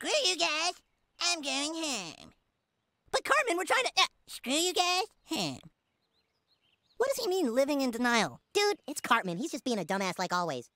Screw you guys. I'm going home. But Carmen, we're trying to... Uh, screw you guys. Home. What does he mean living in denial? Dude, it's Cartman. He's just being a dumbass like always.